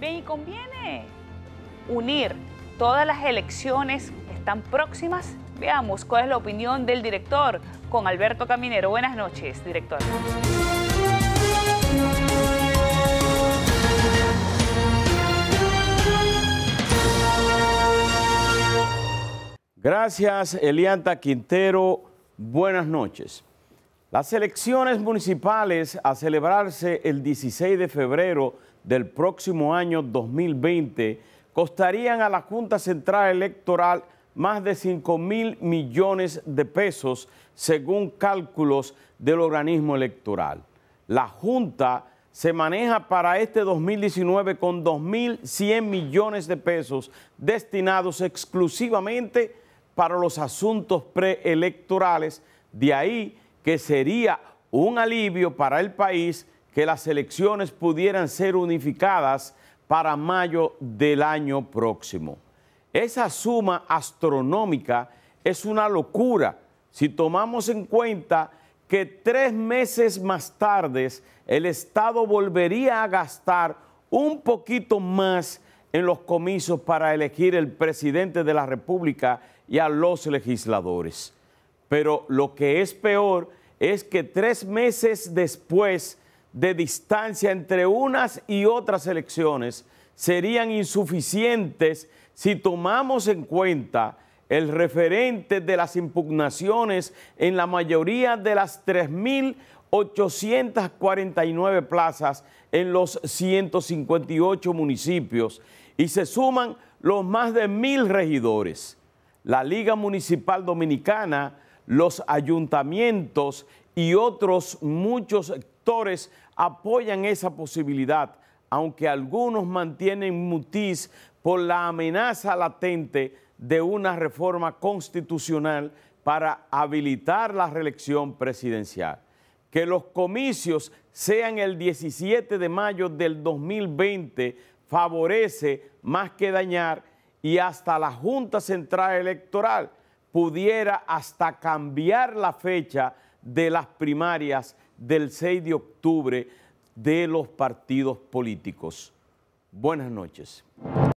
Bien, y conviene unir todas las elecciones que están próximas. Veamos cuál es la opinión del director con Alberto Caminero. Buenas noches, director. Gracias, Elianta Quintero. Buenas noches. Las elecciones municipales a celebrarse el 16 de febrero del próximo año 2020 costarían a la Junta Central Electoral más de 5 mil millones de pesos según cálculos del organismo electoral. La Junta se maneja para este 2019 con 2.100 millones de pesos destinados exclusivamente para los asuntos preelectorales. De ahí que sería un alivio para el país que las elecciones pudieran ser unificadas para mayo del año próximo. Esa suma astronómica es una locura si tomamos en cuenta que tres meses más tarde el Estado volvería a gastar un poquito más en los comisos para elegir el presidente de la República y a los legisladores. Pero lo que es peor es que tres meses después de distancia entre unas y otras elecciones serían insuficientes si tomamos en cuenta el referente de las impugnaciones en la mayoría de las 3.849 plazas en los 158 municipios y se suman los más de mil regidores. La Liga Municipal Dominicana los ayuntamientos y otros muchos sectores apoyan esa posibilidad, aunque algunos mantienen mutis por la amenaza latente de una reforma constitucional para habilitar la reelección presidencial. Que los comicios sean el 17 de mayo del 2020 favorece más que dañar y hasta la Junta Central Electoral pudiera hasta cambiar la fecha de las primarias del 6 de octubre de los partidos políticos. Buenas noches.